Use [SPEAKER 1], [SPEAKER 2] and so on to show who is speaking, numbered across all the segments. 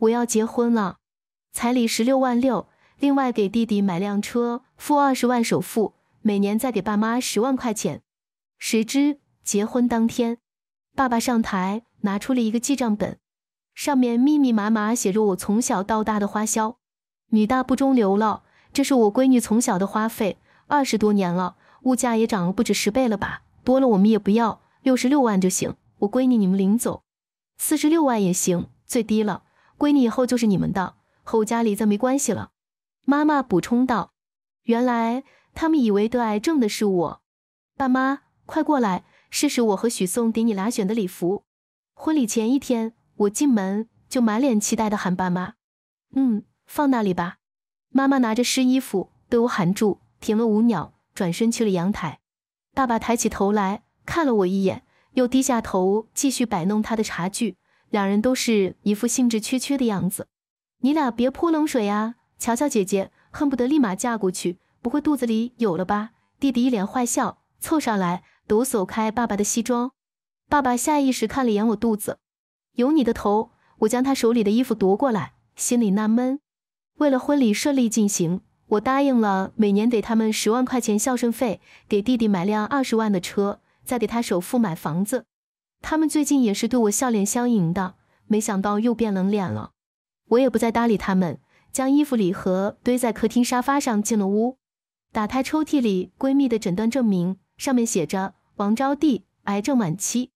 [SPEAKER 1] 我要结婚了，彩礼十六万六，另外给弟弟买辆车，付二十万首付，每年再给爸妈十万块钱。谁知结婚当天，爸爸上台拿出了一个记账本，上面密密麻麻写着我从小到大的花销。女大不中留了，这是我闺女从小的花费，二十多年了，物价也涨了不止十倍了吧？多了我们也不要，六十六万就行。我闺女你们领走，四十六万也行，最低了。闺女，以后就是你们的，和家里再没关系了。”妈妈补充道，“原来他们以为得癌症的是我。”爸妈，快过来试试我和许嵩给你俩选的礼服。婚礼前一天，我进门就满脸期待的喊爸妈：“嗯，放那里吧。”妈妈拿着湿衣服对我喊住，停了五秒，转身去了阳台。爸爸抬起头来看了我一眼，又低下头继续摆弄他的茶具。两人都是一副兴致缺缺的样子，你俩别泼冷水呀！乔乔姐姐恨不得立马嫁过去，不会肚子里有了吧？弟弟一脸坏笑，凑上来夺走开爸爸的西装，爸爸下意识看了眼我肚子，有你的头！我将他手里的衣服夺过来，心里纳闷。为了婚礼顺利进行，我答应了每年给他们十万块钱孝顺费，给弟弟买辆二十万的车，再给他首付买房子。他们最近也是对我笑脸相迎的，没想到又变冷脸了。我也不再搭理他们，将衣服礼盒堆在客厅沙发上，进了屋，打开抽屉里闺蜜的诊断证明，上面写着王招娣癌症晚期。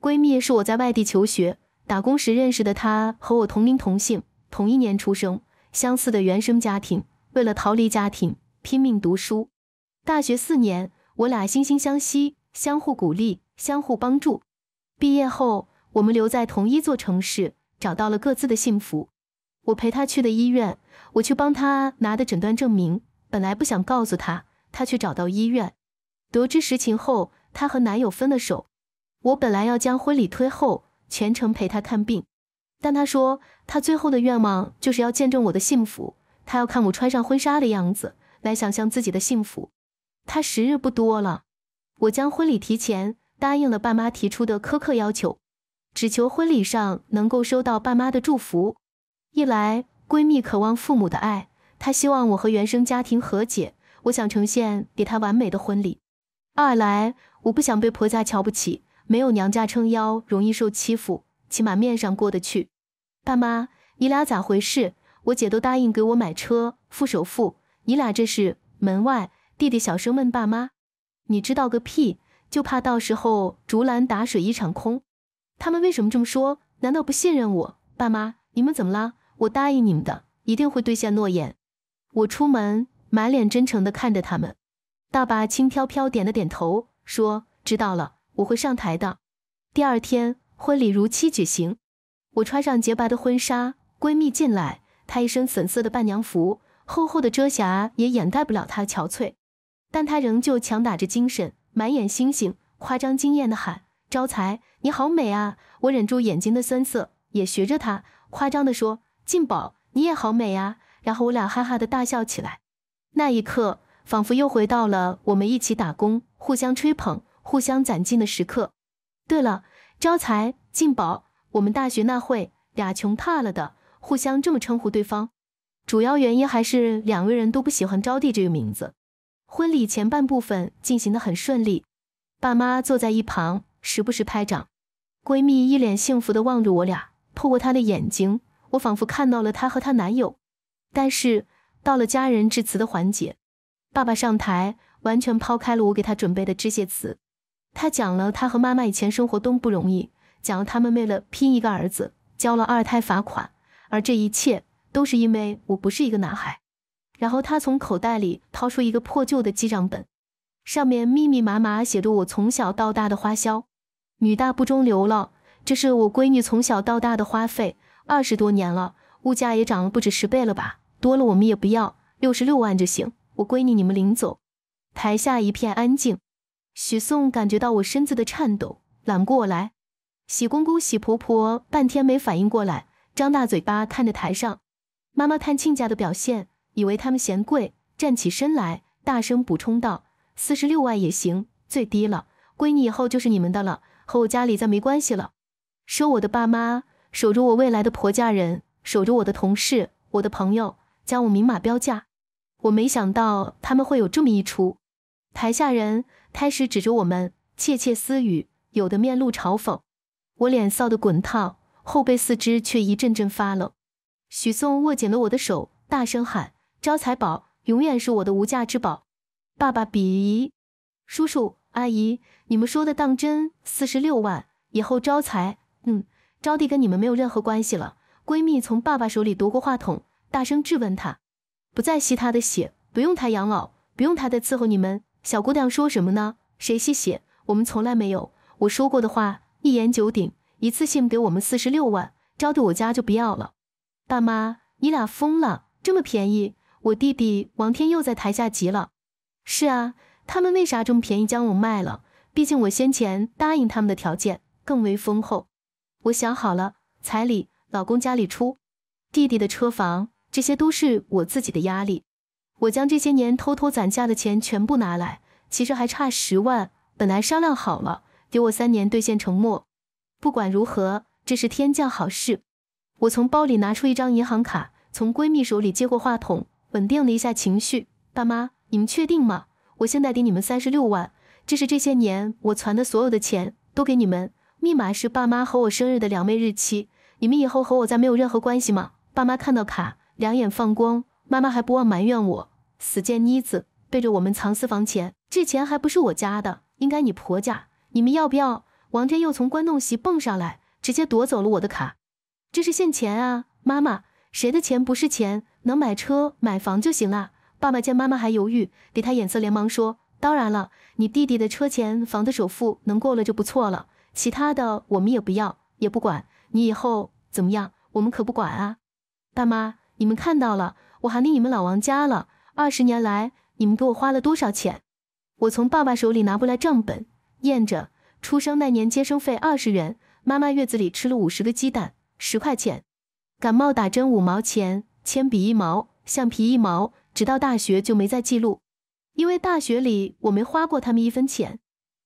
[SPEAKER 1] 闺蜜是我在外地求学打工时认识的，她和我同名同姓，同一年出生，相似的原生家庭。为了逃离家庭，拼命读书。大学四年，我俩惺惺相惜，相互鼓励，相互帮助。毕业后，我们留在同一座城市，找到了各自的幸福。我陪他去的医院，我去帮他拿的诊断证明。本来不想告诉他，他却找到医院，得知实情后，他和男友分了手。我本来要将婚礼推后，全程陪他看病，但他说他最后的愿望就是要见证我的幸福，他要看我穿上婚纱的样子，来想象自己的幸福。他时日不多了，我将婚礼提前。答应了爸妈提出的苛刻要求，只求婚礼上能够收到爸妈的祝福。一来，闺蜜渴望父母的爱，她希望我和原生家庭和解，我想呈现给她完美的婚礼；二来，我不想被婆家瞧不起，没有娘家撑腰，容易受欺负，起码面上过得去。爸妈，你俩咋回事？我姐都答应给我买车，付首付，你俩这是门外弟弟小声问爸妈：“你知道个屁。”就怕到时候竹篮打水一场空。他们为什么这么说？难道不信任我？爸妈，你们怎么了？我答应你们的，一定会兑现诺言。我出门，满脸真诚地看着他们。爸爸轻飘飘点了点头，说：“知道了，我会上台的。”第二天，婚礼如期举行。我穿上洁白的婚纱，闺蜜进来，她一身粉色的伴娘服，厚厚的遮瑕也掩盖不了她憔悴，但她仍旧强打着精神。满眼星星，夸张惊艳的喊：“招财，你好美啊！”我忍住眼睛的酸涩，也学着他夸张的说：“进宝，你也好美啊！”然后我俩哈哈的大笑起来。那一刻，仿佛又回到了我们一起打工、互相吹捧、互相攒劲的时刻。对了，招财、进宝，我们大学那会俩穷怕了的，互相这么称呼对方，主要原因还是两个人都不喜欢招娣这个名字。婚礼前半部分进行的很顺利，爸妈坐在一旁，时不时拍掌，闺蜜一脸幸福的望着我俩，透过她的眼睛，我仿佛看到了她和她男友。但是到了家人致辞的环节，爸爸上台，完全抛开了我给他准备的致谢词，他讲了他和妈妈以前生活多么不容易，讲了他们为了拼一个儿子交了二胎罚款，而这一切都是因为我不是一个男孩。然后他从口袋里掏出一个破旧的记账本，上面密密麻麻写着我从小到大的花销。女大不中留了，这是我闺女从小到大的花费，二十多年了，物价也涨了不止十倍了吧？多了我们也不要，六十六万就行。我闺女，你们领走。台下一片安静。许颂感觉到我身子的颤抖，揽过来。喜公公、喜婆婆半天没反应过来，张大嘴巴看着台上妈妈看亲家的表现。以为他们嫌贵，站起身来，大声补充道：“四十六万也行，最低了，闺女以后就是你们的了，和我家里再没关系了。”收我的爸妈，守着我未来的婆家人，守着我的同事、我的朋友，将我明码标价。我没想到他们会有这么一出。台下人开始指着我们窃窃私语，有的面露嘲讽。我脸臊得滚烫，后背四肢却一阵阵发冷。许嵩握紧了我的手，大声喊。招财宝永远是我的无价之宝，爸爸、鄙夷，叔叔、阿姨，你们说的当真？四十六万以后招财，嗯，招娣跟你们没有任何关系了。闺蜜从爸爸手里夺过话筒，大声质问他：不再吸他的血，不用他养老，不用他再伺候你们。小姑娘说什么呢？谁吸血？我们从来没有我说过的话，一言九鼎，一次性给我们四十六万，招娣我家就不要了。爸妈，你俩疯了？这么便宜？我弟弟王天佑在台下急了。是啊，他们为啥这么便宜将我卖了？毕竟我先前答应他们的条件更为丰厚。我想好了，彩礼老公家里出，弟弟的车房这些都是我自己的压力。我将这些年偷偷攒下的钱全部拿来，其实还差十万。本来商量好了，给我三年兑现承诺。不管如何，这是天降好事。我从包里拿出一张银行卡，从闺蜜手里接过话筒。稳定了一下情绪，爸妈，你们确定吗？我现在给你们三十六万，这是这些年我存的所有的钱，都给你们。密码是爸妈和我生日的两位日期。你们以后和我再没有任何关系吗？爸妈看到卡，两眼放光。妈妈还不忘埋怨我，死贱妮子，背着我们藏私房钱。这钱还不是我家的，应该你婆家。你们要不要？王天又从观众席蹦上来，直接夺走了我的卡。这是现钱啊，妈妈。谁的钱不是钱？能买车、买房就行了。爸爸见妈妈还犹豫，给他眼色，连忙说：“当然了，你弟弟的车钱、房的首付能过了就不错了，其他的我们也不要，也不管。你以后怎么样，我们可不管啊。”爸妈，你们看到了，我还立你们老王家了。二十年来，你们给我花了多少钱？我从爸爸手里拿过来账本，验着。出生那年，接生费二十元。妈妈月子里吃了五十个鸡蛋，十块钱。感冒打针五毛钱，铅笔一毛，橡皮一毛，直到大学就没再记录，因为大学里我没花过他们一分钱。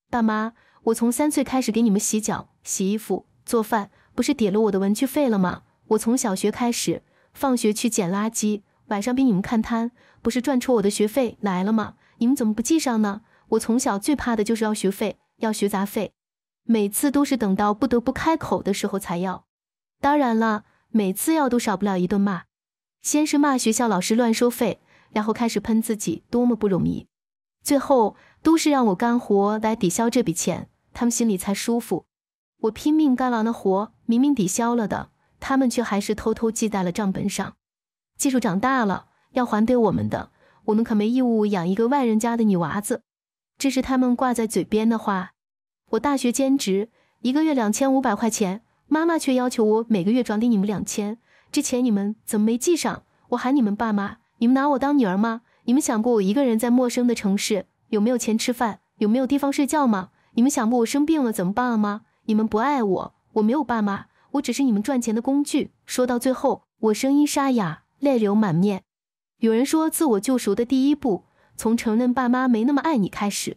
[SPEAKER 1] 爸妈，我从三岁开始给你们洗脚、洗衣服、做饭，不是抵了我的文具费了吗？我从小学开始，放学去捡垃圾，晚上逼你们看摊，不是赚出我的学费来了吗？你们怎么不记上呢？我从小最怕的就是要学费、要学杂费，每次都是等到不得不开口的时候才要。当然了。每次要都少不了一顿骂，先是骂学校老师乱收费，然后开始喷自己多么不容易，最后都是让我干活来抵消这笔钱，他们心里才舒服。我拼命干了的活，明明抵消了的，他们却还是偷偷记在了账本上，技术长大了要还给我们的，我们可没义务养一个外人家的女娃子。这是他们挂在嘴边的话。我大学兼职，一个月两千五百块钱。妈妈却要求我每个月转给你们两千，这钱你们怎么没记上？我喊你们爸妈，你们拿我当女儿吗？你们想过我一个人在陌生的城市有没有钱吃饭，有没有地方睡觉吗？你们想过我生病了怎么办吗？你们不爱我，我没有爸妈，我只是你们赚钱的工具。说到最后，我声音沙哑，泪流满面。有人说，自我救赎的第一步，从承认爸妈没那么爱你开始。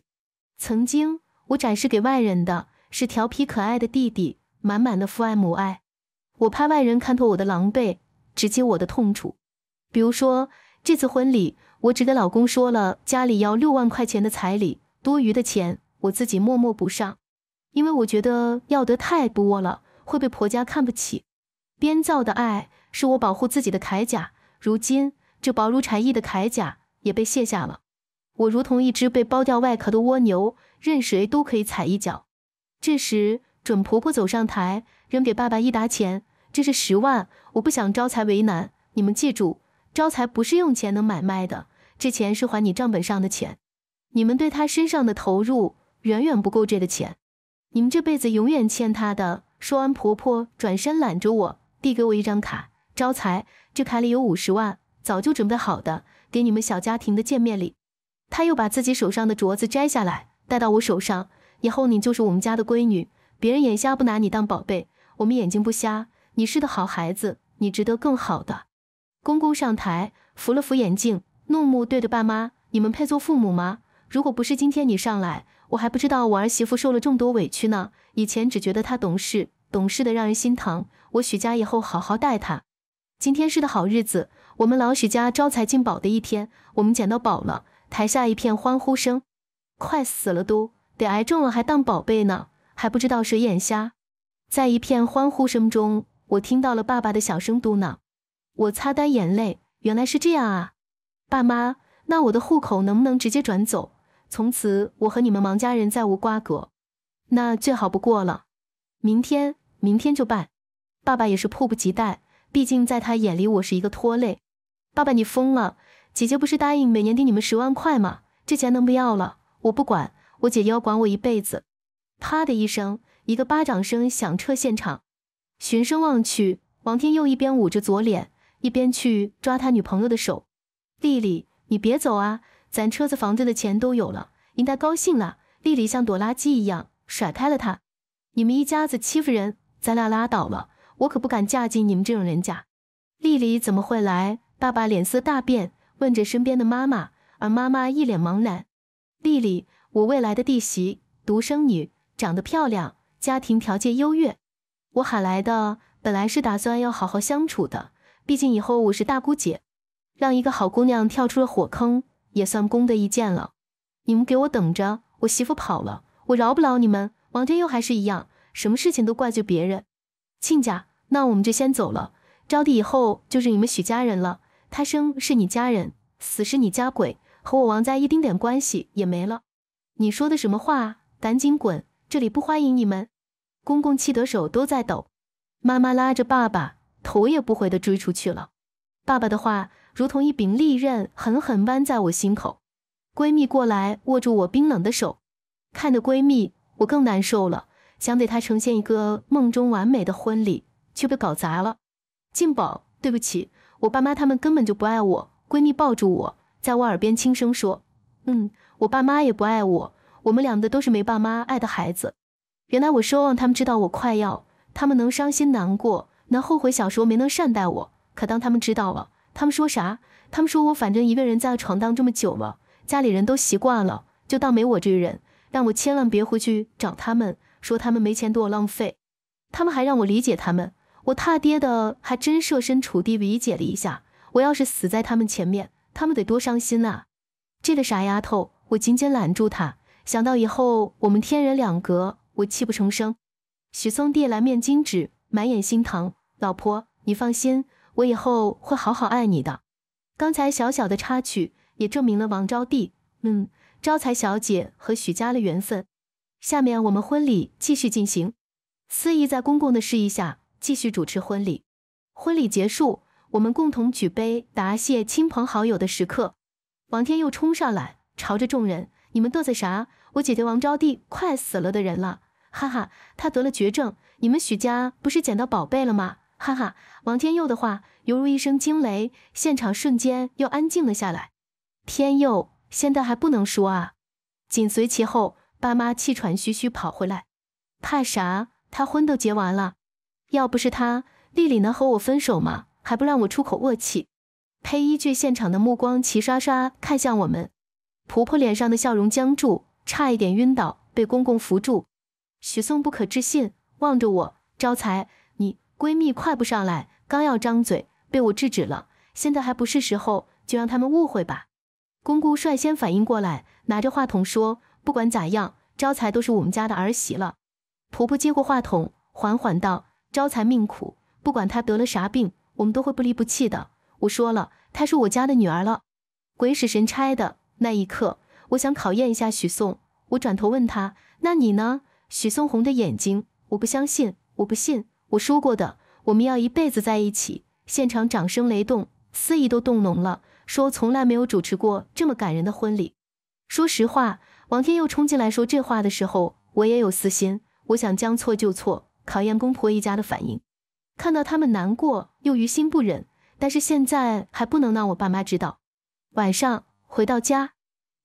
[SPEAKER 1] 曾经，我展示给外人的是调皮可爱的弟弟。满满的父爱母爱，我怕外人看透我的狼狈，直击我的痛处。比如说这次婚礼，我只跟老公说了家里要六万块钱的彩礼，多余的钱我自己默默补上，因为我觉得要得太多了会被婆家看不起。编造的爱是我保护自己的铠甲，如今这薄如蝉翼的铠甲也被卸下了，我如同一只被剥掉外壳的蜗牛，任谁都可以踩一脚。这时。准婆婆走上台，扔给爸爸一沓钱，这是十万，我不想招财为难。你们记住，招财不是用钱能买卖的，这钱是还你账本上的钱。你们对他身上的投入远远不够这个钱，你们这辈子永远欠他的。说完，婆婆转身揽着我，递给我一张卡，招财，这卡里有五十万，早就准备好的，给你们小家庭的见面礼。他又把自己手上的镯子摘下来，戴到我手上，以后你就是我们家的闺女。别人眼瞎不拿你当宝贝，我们眼睛不瞎。你是个好孩子，你值得更好的。公公上台，扶了扶眼镜，怒目对着爸妈：“你们配做父母吗？如果不是今天你上来，我还不知道我儿媳妇受了这么多委屈呢。以前只觉得她懂事，懂事的让人心疼。我许家以后好好待她。今天是个好日子，我们老许家招财进宝的一天，我们捡到宝了！”台下一片欢呼声。快死了都，得癌症了还当宝贝呢。还不知道谁眼瞎，在一片欢呼声中，我听到了爸爸的小声嘟囔。我擦干眼泪，原来是这样啊！爸妈，那我的户口能不能直接转走？从此我和你们王家人再无瓜葛。那最好不过了，明天，明天就办。爸爸也是迫不及待，毕竟在他眼里我是一个拖累。爸爸，你疯了！姐姐不是答应每年给你们十万块吗？这钱能不要了？我不管，我姐要管我一辈子。啪的一声，一个巴掌声响彻现场。循声望去，王天佑一边捂着左脸，一边去抓他女朋友的手：“丽丽，你别走啊，咱车子、房子的钱都有了，应该高兴了。”丽丽像躲垃圾一样甩开了他：“你们一家子欺负人，咱俩拉倒了，我可不敢嫁进你们这种人家。”丽丽怎么会来？爸爸脸色大变，问着身边的妈妈，而妈妈一脸茫然：“丽丽，我未来的弟媳，独生女。”长得漂亮，家庭条件优越，我喊来的，本来是打算要好好相处的，毕竟以后我是大姑姐，让一个好姑娘跳出了火坑，也算功德一件了。你们给我等着，我媳妇跑了，我饶不了你们！王天佑还是一样，什么事情都怪罪别人。亲家，那我们就先走了。招娣以后就是你们许家人了，她生是你家人，死是你家鬼，和我王家一丁点关系也没了。你说的什么话？赶紧滚！这里不欢迎你们！公公气得手都在抖，妈妈拉着爸爸，头也不回的追出去了。爸爸的话如同一柄利刃，狠狠剜在我心口。闺蜜过来握住我冰冷的手，看着闺蜜，我更难受了。想给她呈现一个梦中完美的婚礼，却被搞砸了。静宝，对不起，我爸妈他们根本就不爱我。闺蜜抱住我，在我耳边轻声说：“嗯，我爸妈也不爱我。”我们两个都是没爸妈爱的孩子。原来我奢望他们知道我快要，他们能伤心难过，能后悔小时候没能善待我。可当他们知道了，他们说啥？他们说我反正一个人在床荡这么久了，家里人都习惯了，就当没我这人。但我千万别回去找他们，说他们没钱多我浪费。他们还让我理解他们，我他爹的还真设身处地理解了一下。我要是死在他们前面，他们得多伤心啊！这个傻丫头，我紧紧拦住她。想到以后我们天人两隔，我泣不成声。许松弟来面巾纸，满眼心疼。老婆，你放心，我以后会好好爱你的。刚才小小的插曲也证明了王招娣，嗯，招财小姐和许家的缘分。下面我们婚礼继续进行。司仪在公公的示意下继续主持婚礼。婚礼结束，我们共同举杯答谢亲朋好友的时刻。王天佑冲上来，朝着众人。你们嘚瑟啥？我姐姐王招娣快死了的人了，哈哈，她得了绝症。你们许家不是捡到宝贝了吗？哈哈，王天佑的话犹如一声惊雷，现场瞬间又安静了下来。天佑现在还不能说啊。紧随其后，爸妈气喘吁吁跑回来，怕啥？他婚都结完了，要不是他，丽丽能和我分手吗？还不让我出口恶气？裴一句，现场的目光齐刷刷看向我们。婆婆脸上的笑容僵住，差一点晕倒，被公公扶住。许嵩不可置信望着我，招财，你闺蜜快步上来，刚要张嘴，被我制止了。现在还不是时候，就让他们误会吧。公公率先反应过来，拿着话筒说：“不管咋样，招财都是我们家的儿媳了。”婆婆接过话筒，缓缓道：“招财命苦，不管她得了啥病，我们都会不离不弃的。我说了，她是我家的女儿了。”鬼使神差的。那一刻，我想考验一下许颂，我转头问他：“那你呢？”许颂红的眼睛，我不相信，我不信。我说过的，我们要一辈子在一起。现场掌声雷动，司仪都动容了，说从来没有主持过这么感人的婚礼。说实话，王天佑冲进来说这话的时候，我也有私心，我想将错就错，考验公婆一家的反应。看到他们难过又于心不忍，但是现在还不能让我爸妈知道。晚上回到家。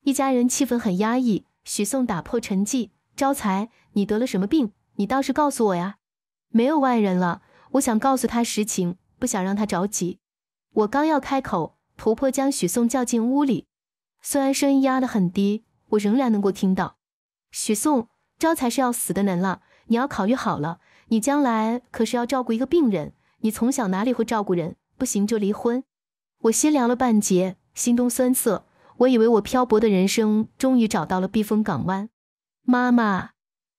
[SPEAKER 1] 一家人气氛很压抑，许颂打破沉寂：“招财，你得了什么病？你倒是告诉我呀！”没有外人了，我想告诉他实情，不想让他着急。我刚要开口，婆婆将许颂叫进屋里。虽然声音压得很低，我仍然能够听到。许颂，招财是要死的人了，你要考虑好了，你将来可是要照顾一个病人。你从小哪里会照顾人？不行就离婚。我心凉了半截，心中酸涩。我以为我漂泊的人生终于找到了避风港湾，妈妈，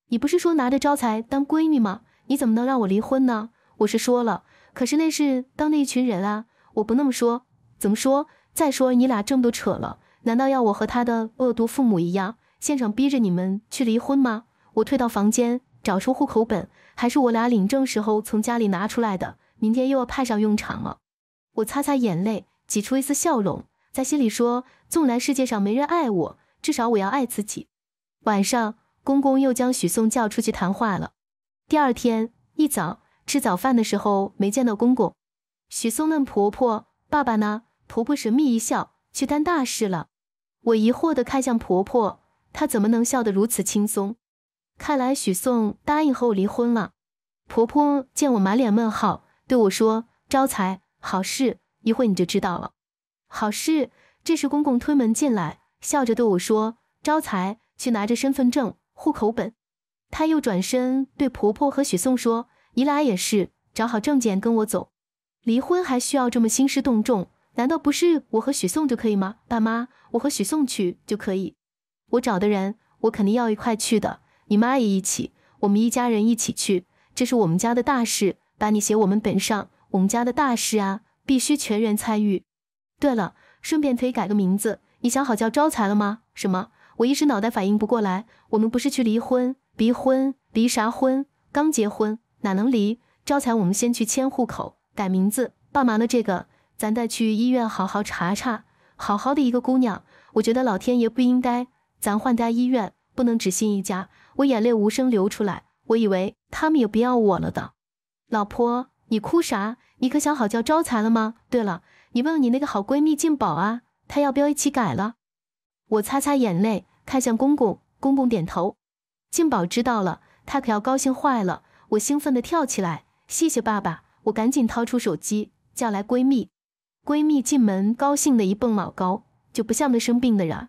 [SPEAKER 1] 你不是说拿着招财当闺女吗？你怎么能让我离婚呢？我是说了，可是那是当那一群人啊，我不那么说，怎么说？再说你俩这么多扯了，难道要我和他的恶毒父母一样，现场逼着你们去离婚吗？我退到房间，找出户口本，还是我俩领证时候从家里拿出来的，明天又要派上用场了。我擦擦眼泪，挤出一丝笑容，在心里说。纵然世界上没人爱我，至少我要爱自己。晚上，公公又将许嵩叫出去谈话了。第二天一早吃早饭的时候，没见到公公。许嵩问婆婆：“爸爸呢？”婆婆神秘一笑：“去办大事了。”我疑惑地看向婆婆，她怎么能笑得如此轻松？看来许嵩答应和我离婚了。婆婆见我满脸问号，对我说：“招财，好事，一会你就知道了。”好事。这时，公公推门进来，笑着对我说：“招财，去拿着身份证、户口本。”他又转身对婆婆和许颂说：“你俩也是，找好证件跟我走。离婚还需要这么兴师动众？难道不是我和许颂就可以吗？爸妈，我和许颂去就可以。我找的人，我肯定要一块去的。你妈也一起，我们一家人一起去。这是我们家的大事，把你写我们本上。我们家的大事啊，必须全员参与。对了。”顺便可以改个名字，你想好叫招财了吗？什么？我一时脑袋反应不过来。我们不是去离婚？离婚？离啥婚？刚结婚哪能离？招财，我们先去迁户口，改名字。爸妈的这个，咱得去医院好好查查。好好的一个姑娘，我觉得老天爷不应该。咱换家医院，不能只信一家。我眼泪无声流出来。我以为他们也不要我了的。老婆，你哭啥？你可想好叫招财了吗？对了。你问问你那个好闺蜜静宝啊，她要不要一起改了。我擦擦眼泪，看向公公，公公点头。静宝知道了，她可要高兴坏了。我兴奋的跳起来，谢谢爸爸！我赶紧掏出手机，叫来闺蜜。闺蜜进门，高兴的一蹦老高，就不像个生病的人。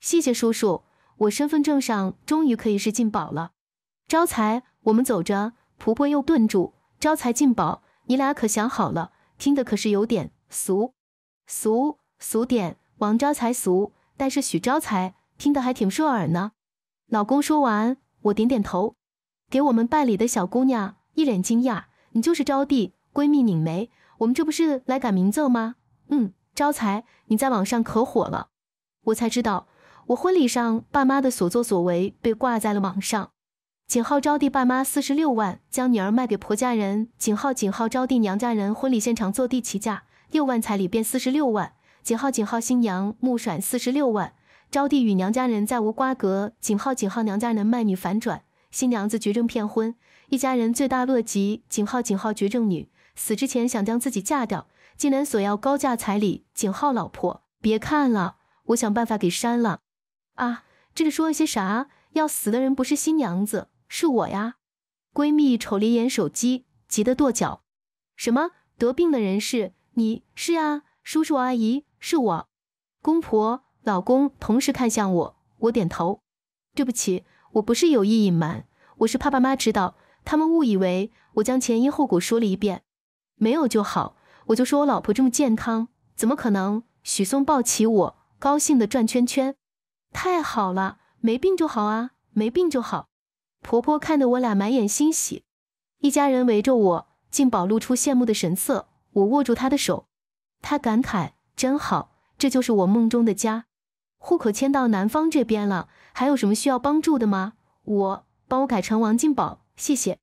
[SPEAKER 1] 谢谢叔叔，我身份证上终于可以是进宝了。招财，我们走着。婆婆又顿住，招财进宝，你俩可想好了？听得可是有点。俗，俗，俗点。王招财俗，但是许招财听的还挺顺耳呢。老公说完，我点点头。给我们办礼的小姑娘一脸惊讶：“你就是招娣？”闺蜜拧眉：“我们这不是来改名字吗？”嗯，招财，你在网上可火了。我才知道，我婚礼上爸妈的所作所为被挂在了网上。景浩招娣爸妈四十六万将女儿卖给婆家人。景浩，景浩招娣娘家人婚礼现场坐地起价。六万彩礼变四十六万。井号井号新娘木甩四十六万，招娣与娘家人再无瓜葛。井号井号娘家人卖女反转，新娘子绝症骗婚，一家人罪大恶极。井号井号绝症女死之前想将自己嫁掉，竟然索要高价彩礼。井号老婆，别看了，我想办法给删了。啊，这是说些啥？要死的人不是新娘子，是我呀！闺蜜瞅了一眼手机，急得跺脚。什么？得病的人是？你是啊，叔叔阿姨，是我，公婆、老公、同时看向我，我点头。对不起，我不是有意隐瞒，我是怕爸妈知道，他们误以为我将前因后果说了一遍。没有就好，我就说我老婆这么健康，怎么可能？许嵩抱起我，高兴的转圈圈。太好了，没病就好啊，没病就好。婆婆看得我俩满眼欣喜，一家人围着我，竟宝露出羡慕的神色。我握住她的手，她感慨：“真好，这就是我梦中的家。户口迁到南方这边了，还有什么需要帮助的吗？”我帮我改成王进宝，谢谢。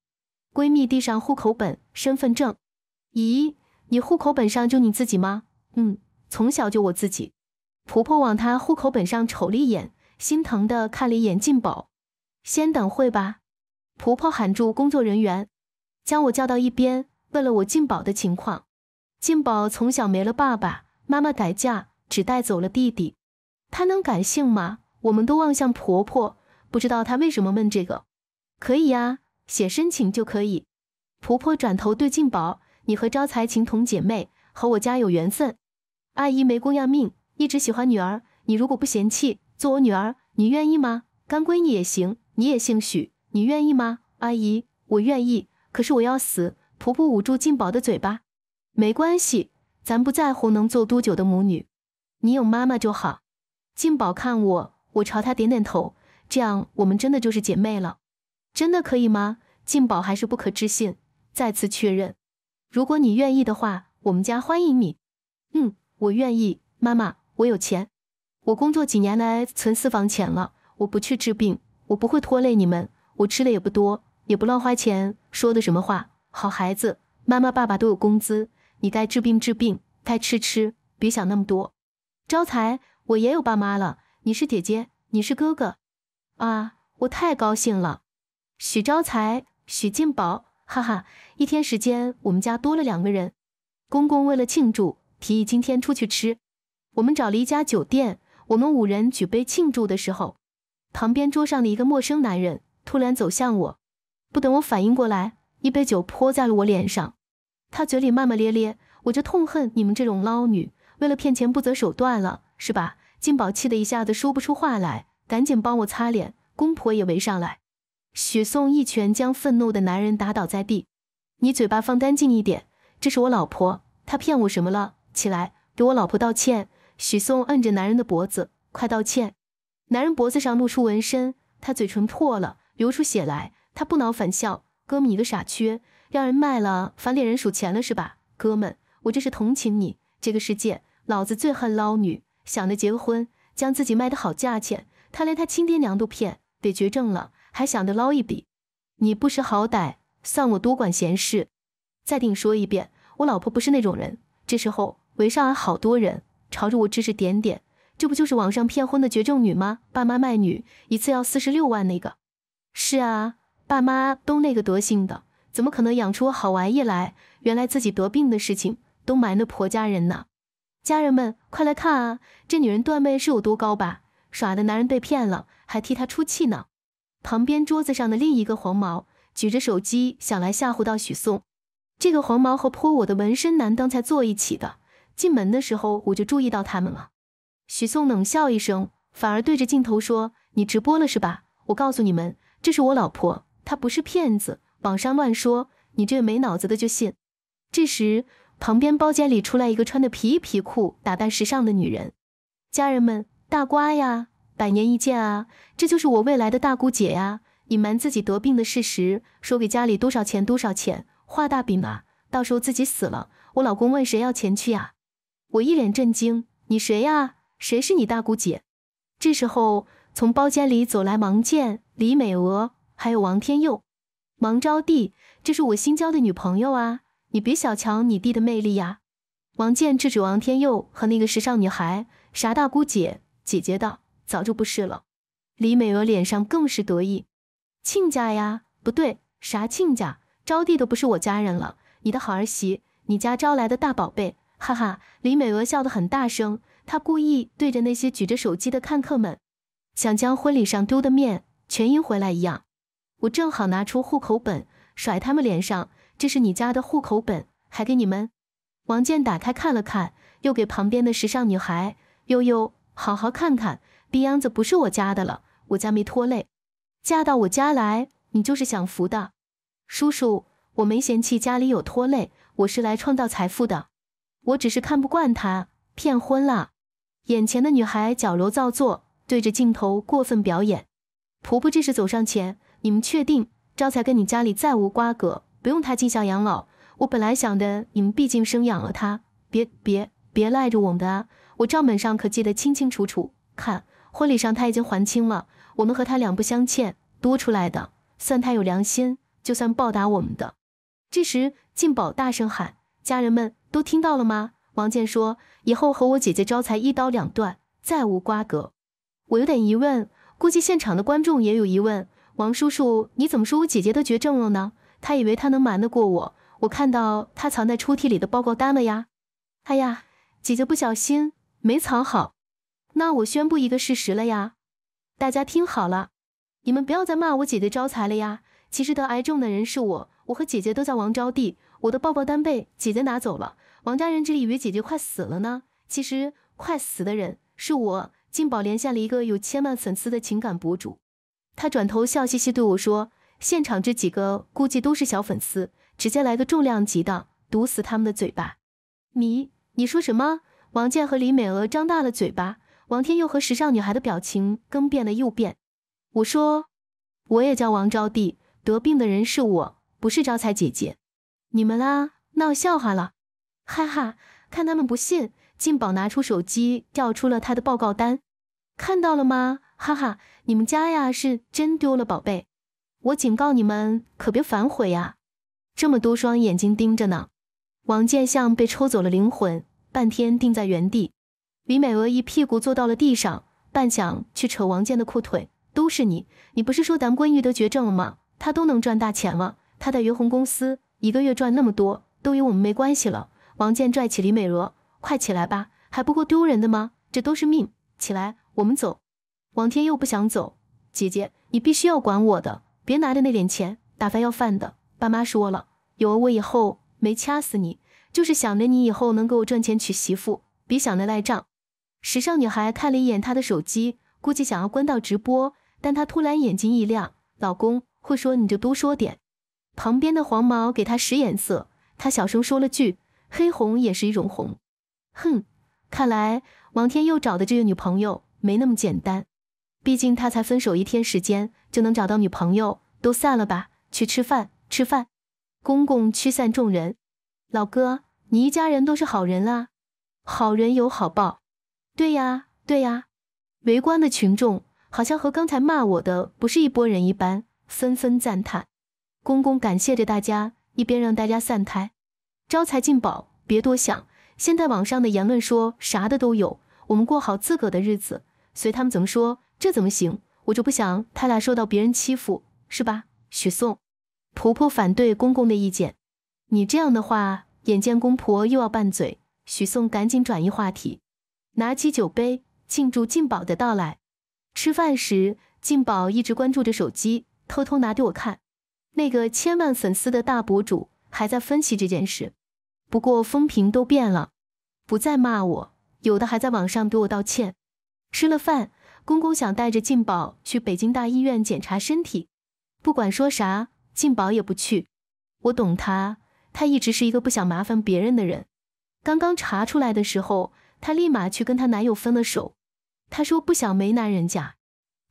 [SPEAKER 1] 闺蜜递上户口本、身份证。咦，你户口本上就你自己吗？嗯，从小就我自己。婆婆往她户口本上瞅了一眼，心疼的看了一眼进宝，先等会吧。婆婆喊住工作人员，将我叫到一边，问了我进宝的情况。晋宝从小没了爸爸妈妈，改嫁只带走了弟弟。她能改姓吗？我们都望向婆婆，不知道她为什么问这个。可以呀，写申请就可以。婆婆转头对晋宝：“你和招财情同姐妹，和我家有缘分。阿姨没公要命，一直喜欢女儿。你如果不嫌弃，做我女儿，你愿意吗？干闺女也行，你也姓许，你愿意吗？”阿姨，我愿意。可是我要死。婆婆捂住晋宝的嘴巴。没关系，咱不在乎能做多久的母女。你有妈妈就好。静宝看我，我朝他点点头。这样，我们真的就是姐妹了。真的可以吗？静宝还是不可置信，再次确认。如果你愿意的话，我们家欢迎你。嗯，我愿意。妈妈，我有钱。我工作几年来存私房钱了。我不去治病，我不会拖累你们。我吃的也不多，也不乱花钱。说的什么话？好孩子，妈妈爸爸都有工资。你该治病治病，该吃吃，别想那么多。招财，我也有爸妈了。你是姐姐，你是哥哥，啊，我太高兴了。许招财，许进宝，哈哈，一天时间，我们家多了两个人。公公为了庆祝，提议今天出去吃。我们找了一家酒店，我们五人举杯庆祝的时候，旁边桌上的一个陌生男人突然走向我，不等我反应过来，一杯酒泼在了我脸上。他嘴里骂骂咧咧，我就痛恨你们这种捞女，为了骗钱不择手段了，是吧？金宝气得一下子说不出话来，赶紧帮我擦脸。公婆也围上来。许颂一拳将愤怒的男人打倒在地，你嘴巴放干净一点，这是我老婆，她骗我什么了？起来，给我老婆道歉。许颂摁着男人的脖子，快道歉。男人脖子上露出纹身，他嘴唇破了，流出血来。他不恼反笑，哥们，你个傻缺。让人卖了，反脸人数钱了是吧，哥们？我这是同情你。这个世界，老子最恨捞女，想着结个婚，将自己卖的好价钱。他连他亲爹娘都骗，得绝症了还想着捞一笔。你不识好歹，算我多管闲事。再听你说一遍，我老婆不是那种人。这时候围上来好多人，朝着我指指点点。这不就是网上骗婚的绝症女吗？爸妈卖女一次要四十六万那个。是啊，爸妈都那个德行的。怎么可能养出好玩意来？原来自己得病的事情都瞒着婆家人呢！家人们快来看啊，这女人段位是有多高吧？耍的男人被骗了，还替她出气呢。旁边桌子上的另一个黄毛举着手机，想来吓唬到许松。这个黄毛和泼我的纹身男刚才坐一起的，进门的时候我就注意到他们了。许松冷笑一声，反而对着镜头说：“你直播了是吧？我告诉你们，这是我老婆，她不是骗子。”网上乱说，你这没脑子的就信。这时，旁边包间里出来一个穿的皮衣皮裤、打扮时尚的女人。家人们，大瓜呀，百年一见啊，这就是我未来的大姑姐呀！隐瞒自己得病的事实，说给家里多少钱多少钱，画大饼啊！到时候自己死了，我老公问谁要钱去啊？我一脸震惊，你谁呀？谁是你大姑姐？这时候，从包间里走来王健、李美娥，还有王天佑。王招娣，这是我新交的女朋友啊！你别小瞧你弟的魅力呀！王建制止王天佑和那个时尚女孩：“啥大姑姐姐姐的，早就不是了。”李美娥脸上更是得意：“亲家呀，不对，啥亲家？招娣都不是我家人了，你的好儿媳，你家招来的大宝贝！”哈哈，李美娥笑得很大声，她故意对着那些举着手机的看客们，想将婚礼上丢的面全赢回来一样。我正好拿出户口本甩他们脸上，这是你家的户口本，还给你们。王健打开看了看，又给旁边的时尚女孩悠悠好好看看，逼样子不是我家的了，我家没拖累，嫁到我家来你就是享福的。叔叔，我没嫌弃家里有拖累，我是来创造财富的，我只是看不惯他骗婚了。眼前的女孩矫揉造作，对着镜头过分表演。婆婆这时走上前。你们确定招财跟你家里再无瓜葛，不用他尽孝养老？我本来想的，你们毕竟生养了他，别别别赖着我们的啊！我账本上可记得清清楚楚，看婚礼上他已经还清了，我们和他两不相欠，多出来的算他有良心，就算报答我们的。这时，晋宝大声喊：“家人们都听到了吗？”王健说：“以后和我姐姐招财一刀两断，再无瓜葛。”我有点疑问，估计现场的观众也有疑问。王叔叔，你怎么说我姐姐得绝症了呢？她以为她能瞒得过我，我看到她藏在抽屉里的报告单了呀。哎呀，姐姐不小心没藏好。那我宣布一个事实了呀，大家听好了，你们不要再骂我姐姐招财了呀。其实得癌症的人是我，我和姐姐都叫王招娣。我的报告单被姐姐拿走了，王家人只以为姐姐快死了呢。其实快死的人是我，进宝连线了一个有千万粉丝的情感博主。他转头笑嘻嘻对我说：“现场这几个估计都是小粉丝，直接来个重量级的，堵死他们的嘴巴。”你你说什么？王健和李美娥张大了嘴巴，王天佑和时尚女孩的表情更变了又变。我说：“我也叫王招娣，得病的人是我，不是招财姐姐。你们啦，闹笑话了，哈哈！看他们不信，进宝拿出手机调出了他的报告单，看到了吗？”哈哈，你们家呀是真丢了宝贝，我警告你们可别反悔呀，这么多双眼睛盯着呢。王建像被抽走了灵魂，半天定在原地。李美娥一屁股坐到了地上，半想去扯王建的裤腿。都是你，你不是说咱闺女得绝症了吗？她都能赚大钱了，她在云鸿公司一个月赚那么多，都与我们没关系了。王建拽起李美娥，快起来吧，还不够丢人的吗？这都是命，起来，我们走。王天佑不想走，姐姐，你必须要管我的，别拿着那点钱打发要饭的。爸妈说了，有了我以后没掐死你，就是想着你以后能给我赚钱娶媳妇，别想着赖账。时尚女孩看了一眼他的手机，估计想要关掉直播，但她突然眼睛一亮：“老公会说你就多说点。”旁边的黄毛给他使眼色，他小声说了句：“黑红也是一种红。”哼，看来王天佑找的这个女朋友没那么简单。毕竟他才分手一天时间就能找到女朋友，都散了吧，去吃饭吃饭。公公驱散众人，老哥，你一家人都是好人啦，好人有好报。对呀对呀。围观的群众好像和刚才骂我的不是一拨人一般，纷纷赞叹。公公感谢着大家，一边让大家散开，招财进宝，别多想。现在网上的言论说啥的都有，我们过好自个的日子，随他们怎么说。这怎么行？我就不想他俩受到别人欺负，是吧？许松，婆婆反对公公的意见，你这样的话，眼见公婆又要拌嘴，许松赶紧转移话题，拿起酒杯庆祝静宝的到来。吃饭时，静宝一直关注着手机，偷偷拿给我看，那个千万粉丝的大博主还在分析这件事，不过风评都变了，不再骂我，有的还在网上给我道歉。吃了饭。公公想带着静宝去北京大医院检查身体，不管说啥，静宝也不去。我懂他，他一直是一个不想麻烦别人的人。刚刚查出来的时候，她立马去跟她男友分了手。她说不想为难人家。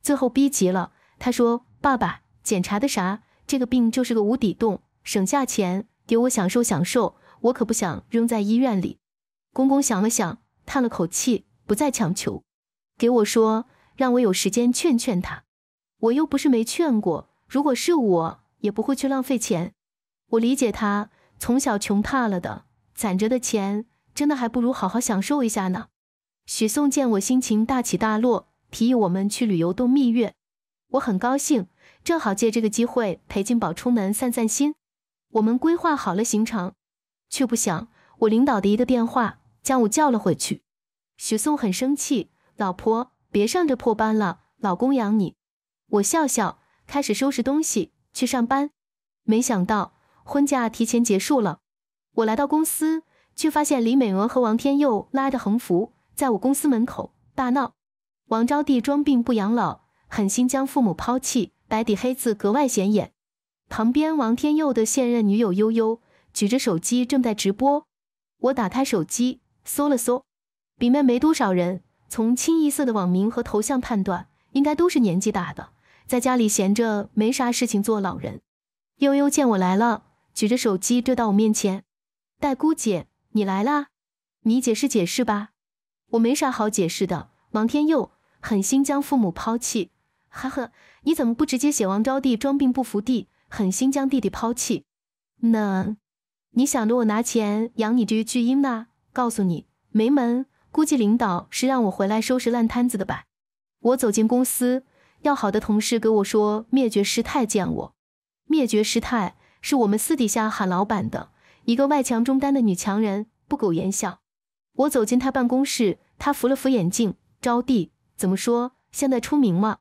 [SPEAKER 1] 最后逼急了，她说：“爸爸，检查的啥？这个病就是个无底洞，省下钱给我享受享受，我可不想扔在医院里。”公公想了想，叹了口气，不再强求，给我说。让我有时间劝劝他，我又不是没劝过。如果是我，也不会去浪费钱。我理解他，从小穷怕了的，攒着的钱真的还不如好好享受一下呢。许嵩见我心情大起大落，提议我们去旅游度蜜月。我很高兴，正好借这个机会陪金宝出门散散心。我们规划好了行程，却不想我领导的一个电话将我叫了回去。许嵩很生气，老婆。别上这破班了，老公养你。我笑笑，开始收拾东西去上班。没想到婚假提前结束了，我来到公司，却发现李美娥和王天佑拉着横幅在我公司门口大闹。王招娣装病不养老，狠心将父母抛弃，白底黑字格外显眼。旁边王天佑的现任女友悠悠举着手机正在直播。我打开手机搜了搜，里面没多少人。从清一色的网名和头像判断，应该都是年纪大的，在家里闲着没啥事情做。老人悠悠见我来了，举着手机追到我面前：“戴姑姐，你来啦？你解释解释吧。”我没啥好解释的。王天佑狠心将父母抛弃，哈哈！你怎么不直接写王招娣装病不服地狠心将弟弟抛弃？那，你想着我拿钱养你这个巨婴呢？告诉你，没门！估计领导是让我回来收拾烂摊子的吧。我走进公司，要好的同事给我说：“灭绝师太见我。”灭绝师太是我们私底下喊老板的一个外强中单的女强人，不苟言笑。我走进她办公室，她扶了扶眼镜：“招娣，怎么说？现在出名吗？”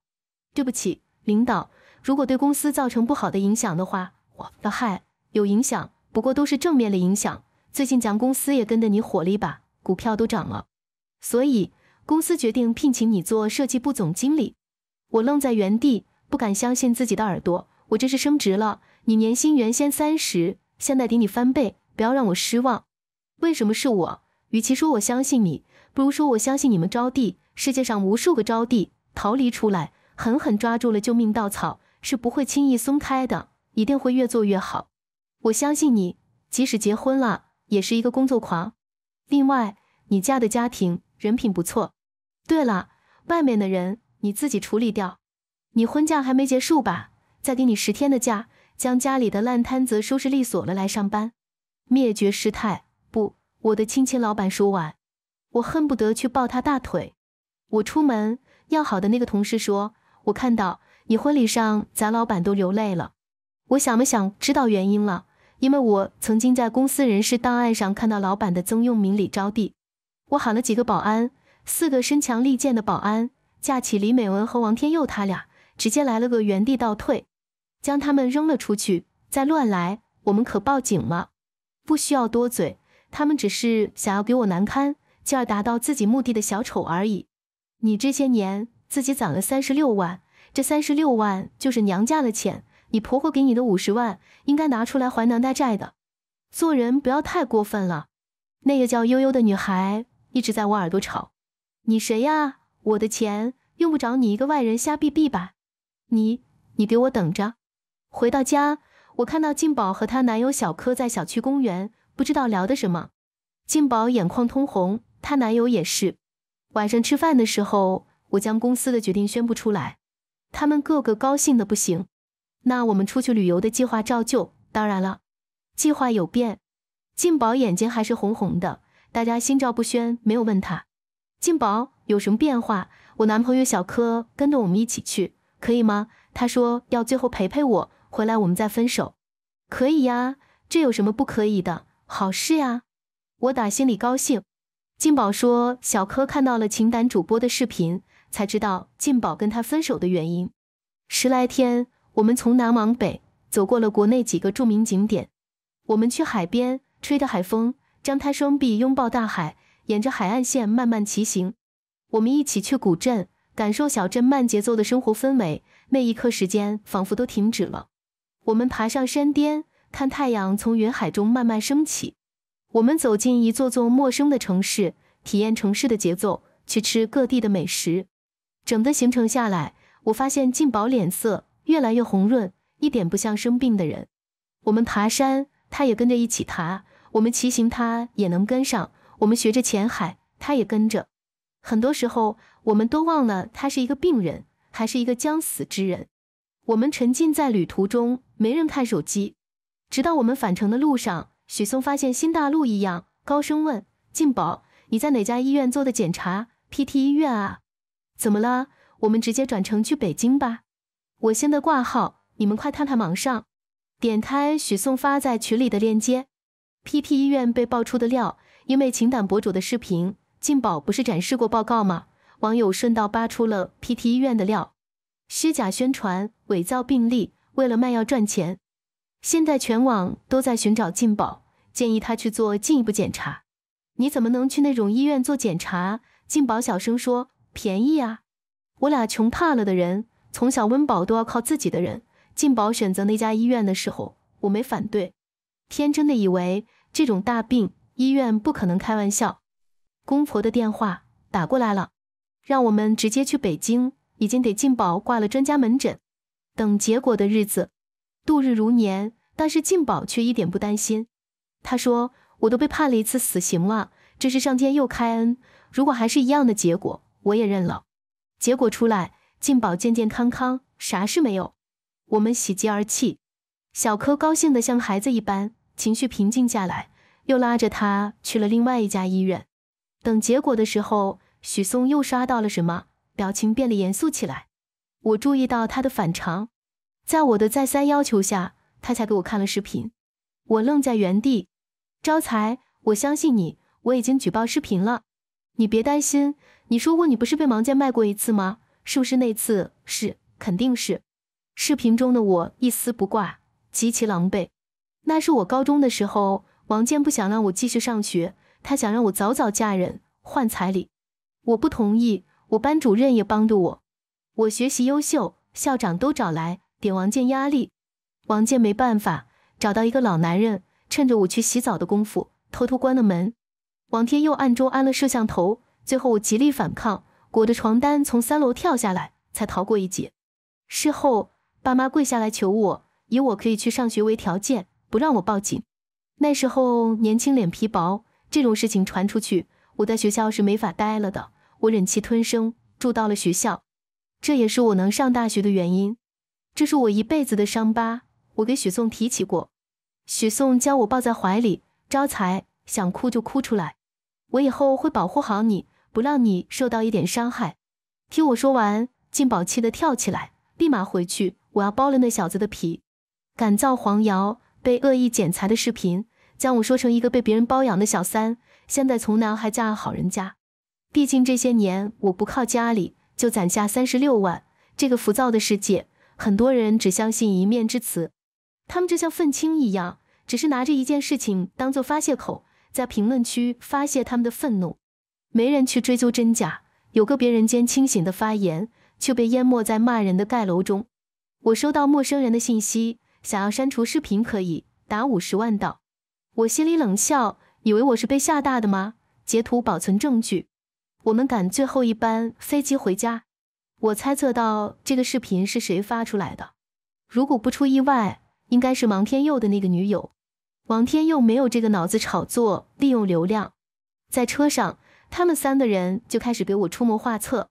[SPEAKER 1] 对不起，领导，如果对公司造成不好的影响的话，我的嗨有影响，不过都是正面的影响。最近咱公司也跟着你火了一把，股票都涨了。所以，公司决定聘请你做设计部总经理。我愣在原地，不敢相信自己的耳朵。我这是升职了？你年薪原先三十，现在顶你翻倍，不要让我失望。为什么是我？与其说我相信你，不如说我相信你们招娣。世界上无数个招娣逃离出来，狠狠抓住了救命稻草，是不会轻易松开的，一定会越做越好。我相信你，即使结婚了，也是一个工作狂。另外，你嫁的家庭。人品不错。对了，外面的人你自己处理掉。你婚假还没结束吧？再给你十天的假，将家里的烂摊子收拾利索了来上班。灭绝师太不，我的亲亲老板。说完，我恨不得去抱他大腿。我出门，要好的那个同事说，我看到你婚礼上咱老板都流泪了。我想了想，知道原因了，因为我曾经在公司人事档案上看到老板的曾用名李招娣。我喊了几个保安，四个身强力健的保安架起李美文和王天佑，他俩直接来了个原地倒退，将他们扔了出去。再乱来，我们可报警了。不需要多嘴，他们只是想要给我难堪，进而达到自己目的的小丑而已。你这些年自己攒了三十六万，这三十六万就是娘家的钱，你婆婆给你的五十万应该拿出来还娘家债的。做人不要太过分了。那个叫悠悠的女孩。一直在我耳朵吵，你谁呀？我的钱用不着你一个外人瞎逼逼吧？你你给我等着！回到家，我看到静宝和她男友小柯在小区公园，不知道聊的什么。静宝眼眶通红，她男友也是。晚上吃饭的时候，我将公司的决定宣布出来，他们个个高兴的不行。那我们出去旅游的计划照旧，当然了，计划有变。静宝眼睛还是红红的。大家心照不宣，没有问他，静宝有什么变化？我男朋友小柯跟着我们一起去，可以吗？他说要最后陪陪我，回来我们再分手。可以呀，这有什么不可以的？好事呀，我打心里高兴。静宝说，小柯看到了情感主播的视频，才知道静宝跟他分手的原因。十来天，我们从南往北走过了国内几个著名景点，我们去海边，吹的海风。张开双臂拥抱大海，沿着海岸线慢慢骑行。我们一起去古镇，感受小镇慢节奏的生活氛围，那一刻时间仿佛都停止了。我们爬上山巅，看太阳从云海中慢慢升起。我们走进一座座陌生的城市，体验城市的节奏，去吃各地的美食。整个行程下来，我发现静宝脸色越来越红润，一点不像生病的人。我们爬山，他也跟着一起爬。我们骑行，它也能跟上；我们学着潜海，它也跟着。很多时候，我们都忘了他是一个病人，还是一个将死之人。我们沉浸在旅途中，没人看手机，直到我们返程的路上，许嵩发现新大陆一样，高声问：“静宝，你在哪家医院做的检查？PT 医院啊？怎么了？我们直接转乘去北京吧。我先的挂号，你们快探探网上，点开许嵩发在群里的链接。” P P 医院被爆出的料，因为情感博主的视频，静宝不是展示过报告吗？网友顺道扒出了 P t 医院的料，虚假宣传、伪造病例，为了卖药赚钱。现在全网都在寻找静宝，建议他去做进一步检查。你怎么能去那种医院做检查？静宝小声说：“便宜啊，我俩穷怕了的人，从小温饱都要靠自己的人。”静宝选择那家医院的时候，我没反对。天真的以为这种大病医院不可能开玩笑，公婆的电话打过来了，让我们直接去北京，已经给进宝挂了专家门诊，等结果的日子度日如年，但是进宝却一点不担心，他说：“我都被判了一次死刑了，这是上天又开恩，如果还是一样的结果，我也认了。”结果出来，进宝健健康康，啥事没有，我们喜极而泣，小柯高兴得像孩子一般。情绪平静下来，又拉着他去了另外一家医院。等结果的时候，许嵩又刷到了什么，表情变得严肃起来。我注意到他的反常，在我的再三要求下，他才给我看了视频。我愣在原地。招财，我相信你，我已经举报视频了，你别担心。你说过你不是被盲剑卖过一次吗？是不是那次？是，肯定是。视频中的我一丝不挂，极其狼狈。那是我高中的时候，王建不想让我继续上学，他想让我早早嫁人换彩礼，我不同意。我班主任也帮着我，我学习优秀，校长都找来给王建压力。王建没办法，找到一个老男人，趁着我去洗澡的功夫，偷偷关了门。王天佑暗中安了摄像头，最后我极力反抗，裹着床单从三楼跳下来，才逃过一劫。事后，爸妈跪下来求我，以我可以去上学为条件。不让我报警，那时候年轻脸皮薄，这种事情传出去，我在学校是没法待了的。我忍气吞声，住到了学校，这也是我能上大学的原因。这是我一辈子的伤疤，我给许颂提起过，许颂将我抱在怀里，招财，想哭就哭出来，我以后会保护好你，不让你受到一点伤害。听我说完，进宝气得跳起来，立马回去，我要剥了那小子的皮，敢造黄谣！被恶意剪裁的视频，将我说成一个被别人包养的小三。现在从男孩嫁了好人家，毕竟这些年我不靠家里就攒下三十六万。这个浮躁的世界，很多人只相信一面之词。他们就像愤青一样，只是拿着一件事情当做发泄口，在评论区发泄他们的愤怒，没人去追究真假。有个别人间清醒的发言，却被淹没在骂人的盖楼中。我收到陌生人的信息。想要删除视频，可以打五十万道。我心里冷笑，以为我是被吓大的吗？截图保存证据。我们赶最后一班飞机回家。我猜测到这个视频是谁发出来的，如果不出意外，应该是王天佑的那个女友。王天佑没有这个脑子炒作，利用流量。在车上，他们三个人就开始给我出谋划策。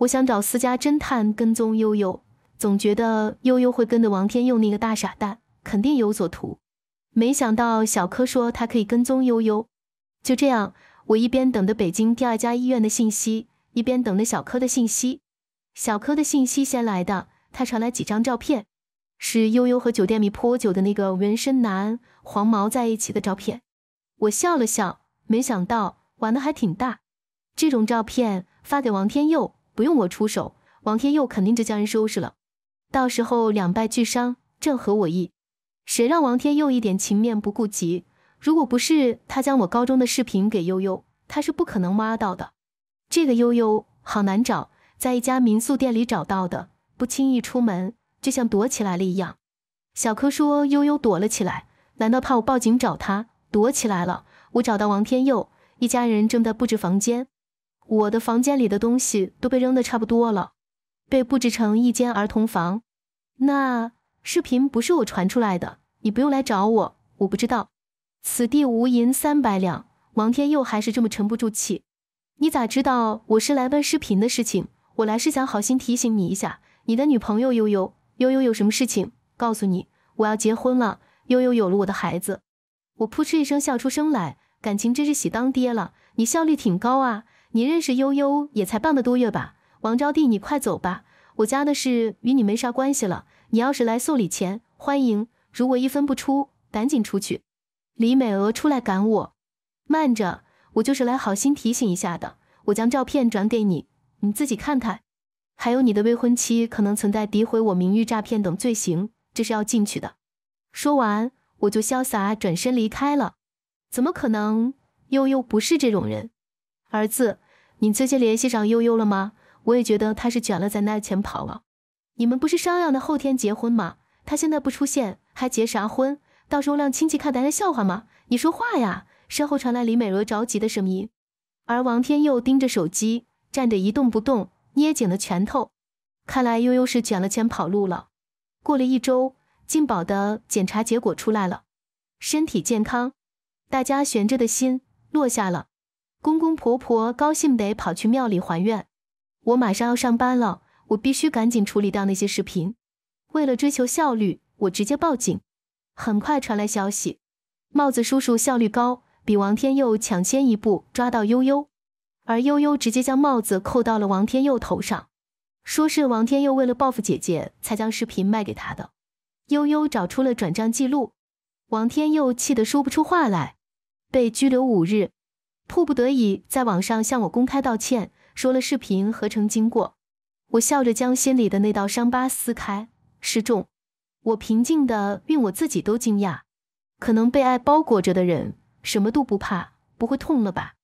[SPEAKER 1] 我想找私家侦探跟踪悠悠。总觉得悠悠会跟着王天佑那个大傻蛋，肯定有所图。没想到小柯说他可以跟踪悠悠。就这样，我一边等着北京第二家医院的信息，一边等着小柯的信息。小柯的信息先来的，他传来几张照片，是悠悠和酒店里泼酒的那个纹身男黄毛在一起的照片。我笑了笑，没想到玩的还挺大。这种照片发给王天佑，不用我出手，王天佑肯定就将人收拾了。到时候两败俱伤，正合我意。谁让王天佑一点情面不顾及？如果不是他将我高中的视频给悠悠，他是不可能挖到的。这个悠悠好难找，在一家民宿店里找到的，不轻易出门，就像躲起来了一样。小柯说悠悠躲了起来，难道怕我报警找他？躲起来了。我找到王天佑一家人正在布置房间，我的房间里的东西都被扔得差不多了。被布置成一间儿童房，那视频不是我传出来的，你不用来找我，我不知道。此地无银三百两，王天佑还是这么沉不住气。你咋知道我是来问视频的事情？我来是想好心提醒你一下，你的女朋友悠悠悠悠有什么事情？告诉你，我要结婚了，悠悠有了我的孩子。我扑哧一声笑出声来，感情真是喜当爹了。你效率挺高啊，你认识悠悠也才半个多月吧？王招娣，你快走吧，我家的事与你没啥关系了。你要是来送礼钱，欢迎；如果一分不出，赶紧出去。李美娥出来赶我，慢着，我就是来好心提醒一下的。我将照片转给你，你自己看看。还有，你的未婚妻可能存在诋毁我名誉、诈骗等罪行，这是要进去的。说完，我就潇洒转身离开了。怎么可能？悠悠不是这种人。儿子，你最近联系上悠悠了吗？我也觉得他是卷了咱那钱跑了。你们不是商量的后天结婚吗？他现在不出现，还结啥婚？到时候让亲戚看咱笑话吗？你说话呀！身后传来李美娥着急的声音。而王天佑盯着手机，站着一动不动，捏紧了拳头。看来悠悠是卷了钱跑路了。过了一周，金宝的检查结果出来了，身体健康，大家悬着的心落下了。公公婆婆高兴得跑去庙里还愿。我马上要上班了，我必须赶紧处理掉那些视频。为了追求效率，我直接报警。很快传来消息，帽子叔叔效率高，比王天佑抢先一步抓到悠悠。而悠悠直接将帽子扣到了王天佑头上，说是王天佑为了报复姐姐才将视频卖给他的。悠悠找出了转账记录，王天佑气得说不出话来，被拘留五日，迫不得已在网上向我公开道歉。说了视频合成经过，我笑着将心里的那道伤疤撕开失重。我平静的，令我自己都惊讶。可能被爱包裹着的人什么都不怕，不会痛了吧？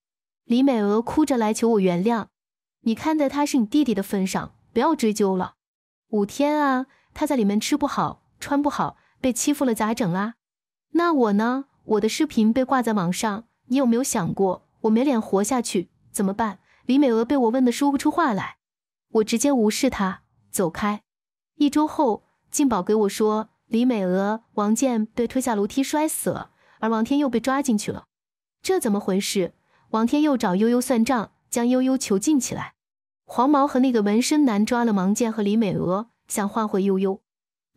[SPEAKER 1] 李美娥哭着来求我原谅。你看在他是你弟弟的份上，不要追究了。五天啊，他在里面吃不好，穿不好，被欺负了咋整啊？那我呢？我的视频被挂在网上，你有没有想过我没脸活下去怎么办？李美娥被我问得说不出话来，我直接无视她，走开。一周后，静宝给我说，李美娥、王健被推下楼梯摔死了，而王天佑被抓进去了，这怎么回事？王天佑找悠悠算账，将悠悠囚禁起来。黄毛和那个纹身男抓了王健和李美娥，想换回悠悠。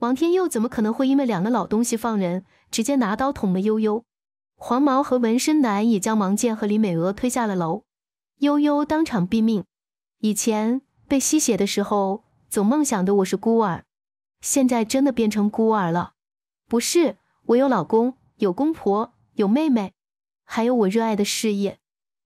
[SPEAKER 1] 王天佑怎么可能会因为两个老东西放人，直接拿刀捅了悠悠？黄毛和纹身男也将王健和李美娥推下了楼。悠悠当场毙命。以前被吸血的时候，总梦想的我是孤儿，现在真的变成孤儿了。不是，我有老公，有公婆，有妹妹，还有我热爱的事业。